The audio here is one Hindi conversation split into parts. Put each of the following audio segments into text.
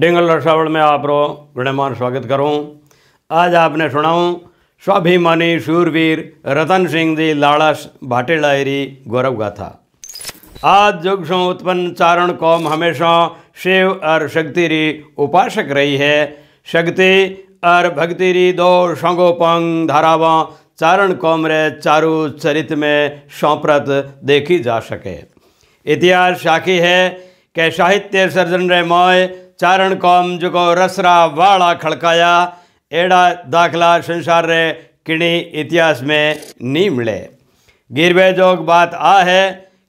डिंगल रसावल में आप रो विनयमान स्वागत करूं आज आपने सुनाऊं स्वाभिमानी शूरवीर रतन सिंह दी लाड़स भाटे लायरी गौरव गाथा आज जुग सो उत्पन्न चारण कौम हमेशा शिव और शक्ति री उपासक रही है शक्ति और भक्ति री दो शंगो पंग धारावा चारण कौम रे चारू चरित में सौप्रत देखी जा सके इतिहास साखी है कि साहित्य सर्जन रे मॉय चारण कौम जो रसरा वाड़ा खड़काया अड़ा दाखला संसार रे किणी इतिहास में नहीं मिले गिरवे जोग बात आ है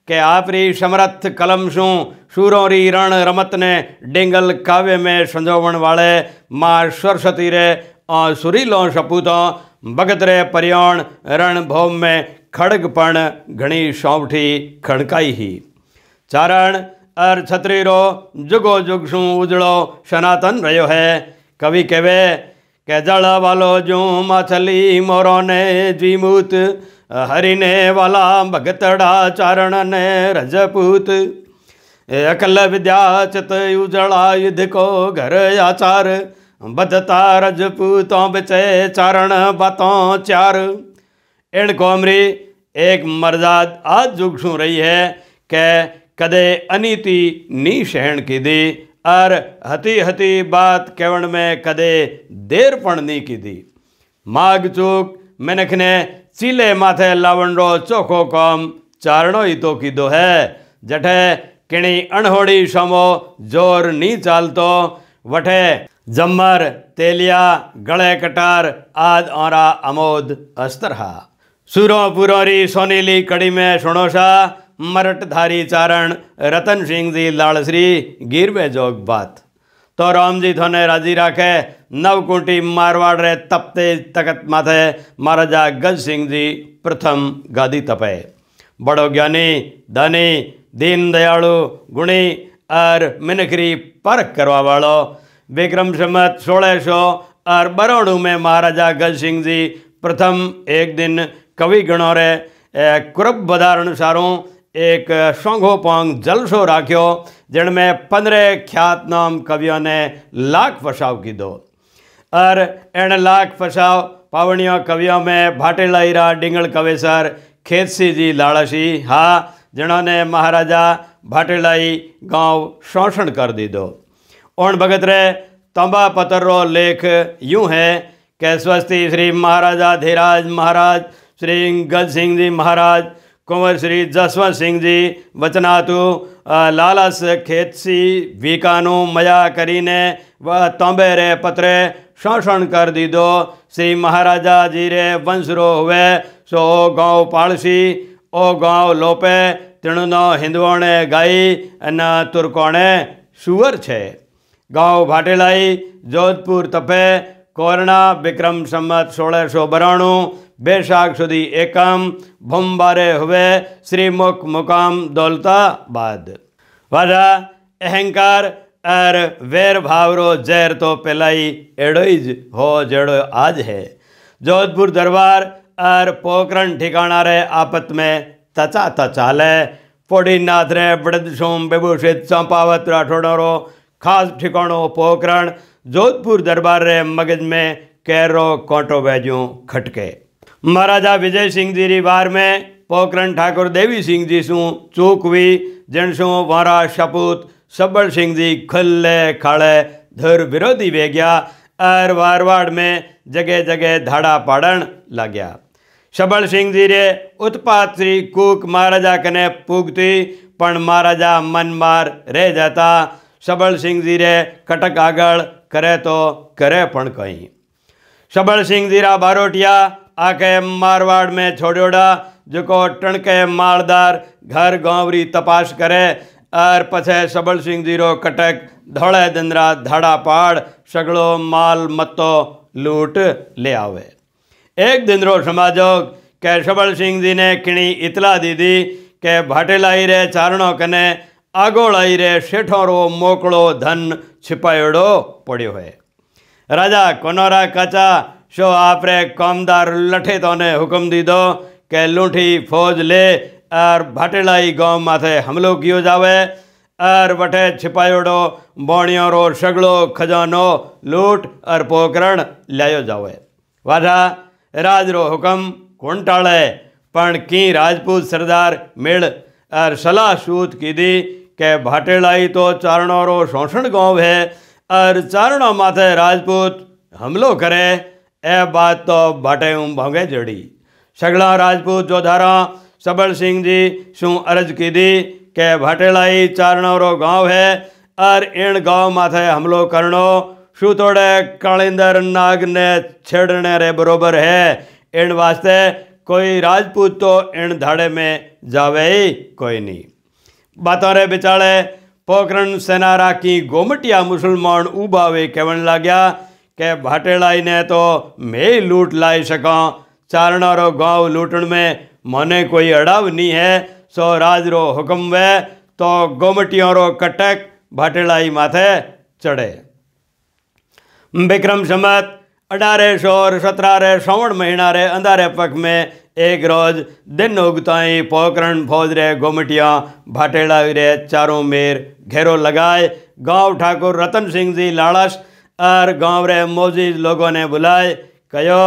के आपरी समर्थ कलम शू सूरों रण रमत ने डेंगल काव्य में संजोवण वाले माँ सरस्वती रे और सुरीलों सपूतों भगत रे परियण भौम में खड़गपण घनी सौठी खड़काई ही चारण अर रो जुगो जुगसु उजड़ो सनातन रहो है कवि कहे के जल वालो जो मछली मोरो ने हरि ने वाला भगतड़ा चारण ने रजपूत अकल विद्या चित उजड़ा युद्ध को घर आचार बदता रजपूतों बिचे चारण बातों चार एड़ कोमरी एक मर्जाद आज जुगसू रही है के कदे अनीति नी सहन की दी और हती हती बात कहण में कदे देर पण नी की दी माग चूक मिनख ने चीले माथे लावण रो चोखो कम चारणो ही तो दो है जठे किणी अणहोड़ी समो जोर नी चालतो वठे जम्मर तेलिया गले कटार आद औरा अमोद अस्तरहा हा पुरोरी सोनीली कड़ी में सुणो मरटधारी चारण रतन सिंह जी लाल श्री गिरवे जोग बात तो राम जी थोने राजी राखे नवकुटी मारवाड़ रे तपते तकत माथे महाराजा गज सिंह जी प्रथम गादी तपे बड़ो ज्ञानी धनी दीन दयालु गुणी और मिनखरी परख करवा वालो विक्रम संमत सोलह सौ और बरोड़ू में महाराजा गज सिंह जी प्रथम एक दिन कवि गणों रे कुरब बदार अनुसारों एक पोंग जलसो राख्यो जिनमें पंद्रह ख्यात नाम कवियों ने लाख फसाव की दो और इन लाख फसाव पावणियों कवियों में भाटे लाईरा डिंगल कवेसर खेतसी जी लाड़ासी हा जिन्होंने महाराजा भाटेलाई गांव शोषण कर दी दो ओण भगत रे तंबा पत्र रो लेख यूं है कि स्वस्ति श्री महाराजा धीराज महाराज श्री गज सिंह जी महाराज कुंवर श्री जसवंत सिंह જી વચનાતુ લાલસ ખેતસી વિકાનું મયા કરીને તાંબે રે પત્રે શોષણ કરી દીધો શ્રી મહારાજાજી રે વંશરો હવે સો ગાંવ પાળસી ઓ ગાંવ લોપે તૃણનો હિંદવોણે ગાઈ અને તુર્કોણે સુવર છે ગાંવ ભાટેલાઈ જોધપુર તપે કોરણા વિક્રમ સંમત સોળસો બરાણું बेशाक सुधी एकम भुम बारे हुए श्रीमुख मुकाम बाद वादा अहंकार अर वेर भावरो जैर तो पेलाई एडोइज हो जड़ो आज है जोधपुर दरबार अर पोकरण ठिकाना रे आपत में तचा तचाले पोडीनाथ रे सोम बेभूषित चंपावत राठौड़ों खास ठिकाणो पोकरण जोधपुर दरबार रे मगज में कैरो कोटो बैजू खटके મહારાજા વિજયસિંહજી રી વાર મેં પોકરણ ઠાકોર દેવીસિંહજી શું ચૂકવી જણશું મારા સપૂત સબ્બળસિંહજી ખલ્લે ખાળે ધર વિરોધી વેગ્યા અર વારવાડ મેં જગે જગે ધાડા પાડણ લાગ્યા સબળસિંહજી રે ઉત્પાત શ્રી કૂક મહારાજા કને પૂગતી પણ મહારાજા મનમાર રહે જતા સબળસિંહજી રે કટક આગળ કરે તો કરે પણ કંઈ સબળસિંહજી રા બારોટિયા आके मारवाड़ में छोड़ोड़ा जो टणके मालदार घर गांवरी तपाश करे और पछे सबल सिंह जीरो कटक धौड़े दंदरा धाड़ा पहाड़ सगड़ो माल मत्तो लूट ले आवे एक दिन रो समाजो के सबल सिंह जी ने किणी इतला दी दी के भाटेलाई रे चारणों कने आगोलाई रे सेठों रो मोकड़ो धन छिपायड़ो पड़ो है राजा कोनोरा काचा શો આપણે કોમદાર લઠે તોને હુકમ દીધો કે લૂંઠી ફોજ લે અર ભાટેલાઈ ગામ માથે હમલો કયો જાવે અર વટે છિપાયોડો બોણિયોરો સગળો ખજાનો લૂંટ અર પોકરણ લાયો જાવે વાઢા રાજરો હુકમ કોણ ટાળે પણ કી રાજપૂત સરદાર મેળ અર સલાહ સૂત કીધી કે ભાટેલાઈ તો ચારણોરો શોષણ ગાંવ હે અર ચારણો માથે રાજપૂત હમલો કરે ए बात तो भाटे हूँ भागे जड़ी सगला राजपूत जोधारा सबल सिंह जी शू अर्ज की दी के भाटेलाई रो गांव है अर इन गांव माथे हमलो करनो शू तोड़े कालिंदर नाग ने छेड़ने रे बरोबर है इन वास्ते कोई राजपूत तो इन धाड़े में जावे ही कोई नहीं बातों रे बिचाड़े पोखरण सेनारा राखी गोमटिया मुसलमान उबावे कहन लाग्या કે ભાટેલાઈ ને તો મે લૂટ લાઈ શકા ચારણારો ગામ લૂટણ મે મને કોઈ અડાવ ની હે સો રાજરો હુકમ વે તો ગોમટીયોરો કટેક ભાટેલાઈ માથે ચડે વિક્રમ શમત 1800 17 રે શ્રાવણ મહિના રે અંધારે પખ મે એક રોજ દિન ઉગતાય પોકરણ ફોજ રે ગોમટીયા ભાટેલા વિરે ચારું મેર ઘેરો લગાય ગામ ठाकुर रतन सिंह जी લાલાશ और गाँव रे मौजी लोगों ने बुलाए कहो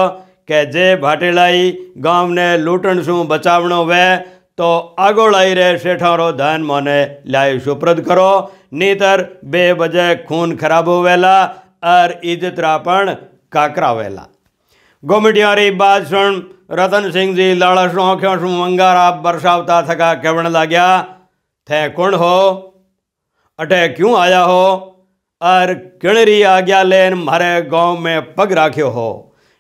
कि जे भाटेलाई गाँव ने लूटण शू बचावणो वे तो આગળ આવી રહે શેઠારો ધન મને લાય સુપ્રદ કરો નહીતર બે બજે ખૂન ખરાબો વેલા અર ઇજતરા પણ કાકરા વેલા ગોમટિયારી બાદ શણ રતનસિંહજી લાળસનો આંખ્યો શું અંગારા બરસાવતા થકા કહેવણ લાગ્યા થે કોણ હો અટે ક્યું આયા હો અર કેળરી આજ્ઞા લેન મારે ગામ મેં પગ રાખ્યો હો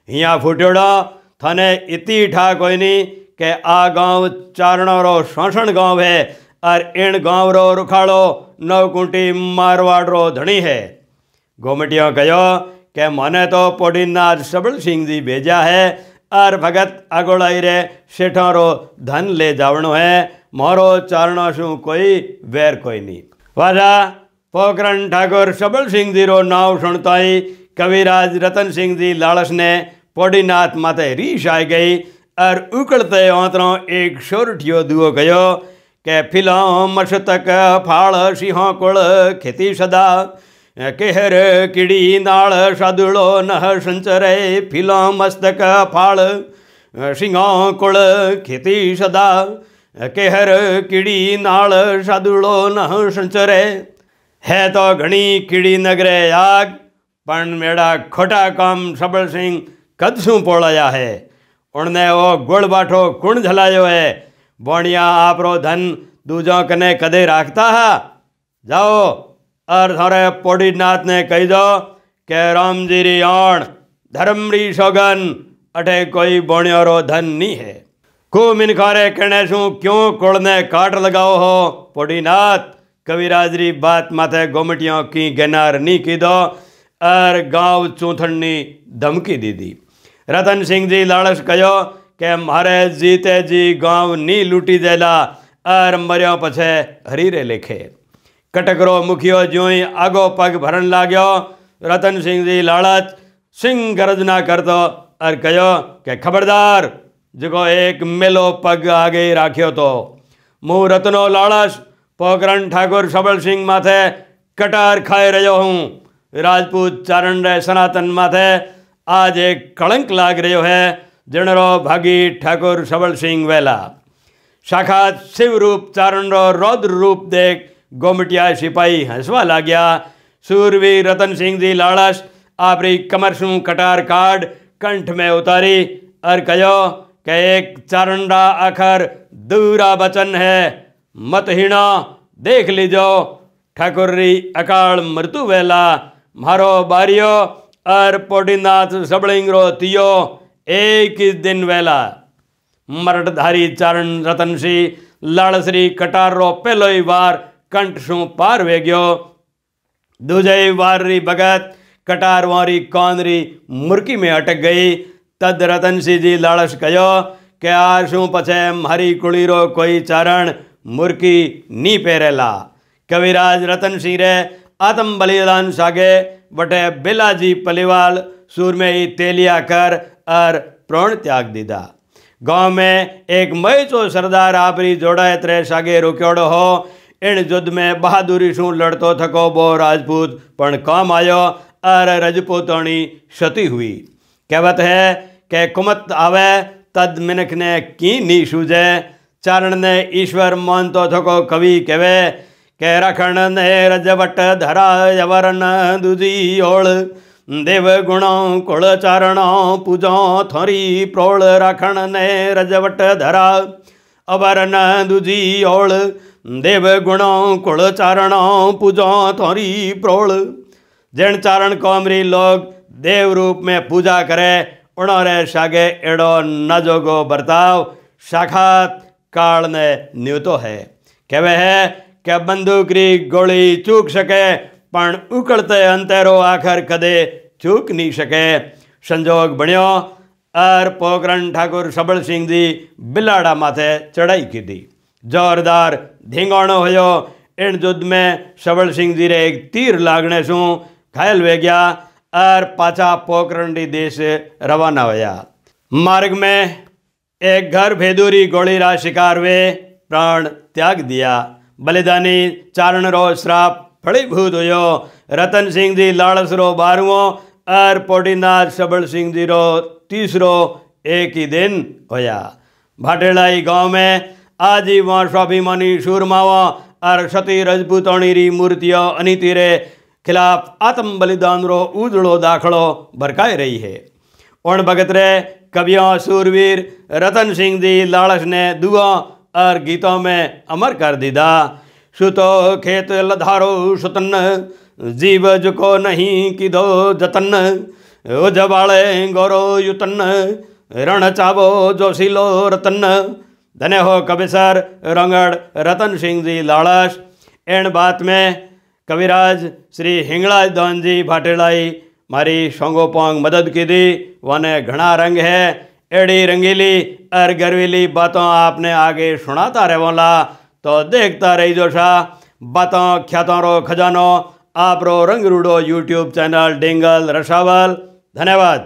અહીંયા ફૂટ્યોડા થને ઇતિ ઠા કોઈની કે આ ગામ ચારણોરો શોષણ ગામ હે અર એણ ગામ રો રૂખાળો નવકુંટી મારવાડ રો ધણી હે ગોમટીઓ કહ્યો કે મને તો પોઢીના સબળસિંહજી ભેજા હે અર ભગત આગોળાઈ રે શેઠારો ધન લે જાવણો હે મારો ચારણો શું કોઈ વેર કોઈ નહીં વાજા पोखरण ठाकुर सबल सिंह जी रो नाव सुनताई कविराज रतन सिंह जी लालस ने पौडीनाथ माते रीश आई गई और उकड़ते ओतरो एक शोरठियो दुओ गयो के फिलो मस्तक फाल फाड़ सिंहों कुल खेती सदा केहर किड़ी नाल साधुड़ो नह संचरे फिलो मस्तक फाड़ सिंहों कुल खेती सदा केहर किड़ी नाल साधुड़ो नह संचरे है तो घनी कीड़ी नगरे याग पण मेरा खोटा काम सबल सिंह कदसू पोड़ाया है उनने वो गुड़ बाठो कुण झलायो है बोणिया आप रो धन दूजों कने कदे राखता है जाओ और थोड़े पोड़ी नाथ ने कही दो के राम जी री ओण धर्म री सोगन अठे कोई बोणियो रो धन नहीं है को मिनखारे कहने सू क्यों कुड़ ने काट लगाओ हो पोड़ी नाथ કવિરાજરી વાત માથે ગોમટિયા કી ગનારની કીધો અર ગાંવ ચૂંથણની ધમકી દીધી રતનસિંહજી લાળસ કહ્યો કે મારે જીતેજી ગાંવ ની લૂંટી દેલા અર મર્યો પછે હરીરે લેખે કટકરો મુખ્યો જ્યોઈ આગો પગ ભરણ લાગ્યો રતનસિંહજી લાળચ સિંહ ગરજના કરતો અર કહ્યો કે ખબરદાર જગો એક મેલો પગ આગે રાખ્યો તો મું રતનો લાળસ पोकरण ठाकुर सबल सिंह माथे कटार खाए रहो हूँ राजपूत चरण रे सनातन माथे आज एक कलंक लाग रहे है जनरो भागी ठाकुर सबल सिंह वेला साखात शिव रूप चरण रो रौद्र रूप देख गोमटिया सिपाही हंसवा ला गया सूरवी रतन सिंह जी लाड़स आपरी कमर सु कटार काट कंठ में उतारी और कहो के एक चरण रा आखर दूरा बचन है मत हिणो देख लीजो ठाकुर री अकाल मृत्यु वेला मारो बारियो अर पोडीनाथ सबलिंग रो तियो एक दिन वेला मरटधारी चरण रतन श्री लाल श्री कटार रो पहलो ही वार कंठ सु पार वे गयो दूजे वार री भगत कटार वारी कौन मुर्की में अटक गई तद रतन सिंह जी लालच कहो क्या शू पछे हरी कुड़ी रो कोई चरण मुर्की नी पेरेला कविराज रतन सिंह आत्म बलिदान सागे बटे बेलाजी पलिवाल सूरमे तेलिया कर और प्रण त्याग दीदा गांव में एक मई चो सरदार आपरी जोड़ा त्रे सागे रोक्योड़ो हो इन युद्ध में बहादुरी शू लड़तो थको बो राजपूत पण काम आयो और रजपूतोणी क्षति हुई कहवत है कह कुमत आवे तद मिनख ने की नी सूझे चरण ने ईश्वर मन तो थको कवि कहवे के रखण ने वट धरा यवरन दूजी ओल देव गुण कुल चरण पूजा थोरी प्रोल रखण ने वट धरा अवरन दूजी ओल देव गुण को चरण पूजा थोरी प्रोल जैन चारण कौमरी लोग देव रूप में पूजा करे उणरे सागे एड़ो नजोगो बर्ताव शाखा कारणय न्यूतो है कह है કે બંદૂકરી ગોળી ચૂક શકે પણ ઉકળતે અંતેરો આખર કદે ચૂક નહીં શકે સંજોગ ભણ્યો અર પોકરણ ઠાકુર સબળસિંહજી બિલાડા માથે ચડાઈ કીધી જોરદાર ધીંગોણો હોયો એણ જુદ્ધ મેં સબળસિંહજી રે એક તીર લાગણે શું ઘાયલ વે ગયા અર પાછા પોકરણની દેશ રવાના હોયા માર્ગ મેં एक घर भेदूरी गोली शिकार वे प्राण त्याग दिया बलिदानी चारण रो श्राप फलीभूत हो रतन सिंह जी लाड़स रो बारवो अर पोटीनाथ सबल सिंह जी रो तीसरो एक ही दिन होया भाटेलाई गांव में आजीव स्वाभिमानी सूरमाओ और सती रजपूतौणी री मूर्तियों अनिति रे खिलाफ आत्म बलिदान रो उजड़ो दाखलो भरकाई रही है ओण भगत रे कवियों सूरवीर रतन सिंह दी लालच ने दुआ और गीतों में अमर कर दीदा सुतो खेत लधारो सुतन जीव जुको नहीं दो जतन जबाले गौरो युतन रण चावो जोशीलो रतन धन्य हो सर रंगड़ रतन सिंह जी लाड़स एण बात में कविराज श्री हिंगलाज दौन जी भाटेलाई મારી શોંગોપોંગ મદદ કીધી વને ઘણા રંગ હે એડી રંગીલી અર ગરવીલી બાતો આપને આગે સુણાતા રહેવાલા તો દેખતા રહીજો શાહ બાતો ખ્યાતોરો ખજાનો આપરો રંગરૂડો યુટ્યુબ ચેનલ ડિંગલ રસાવલ ધન્યવાદ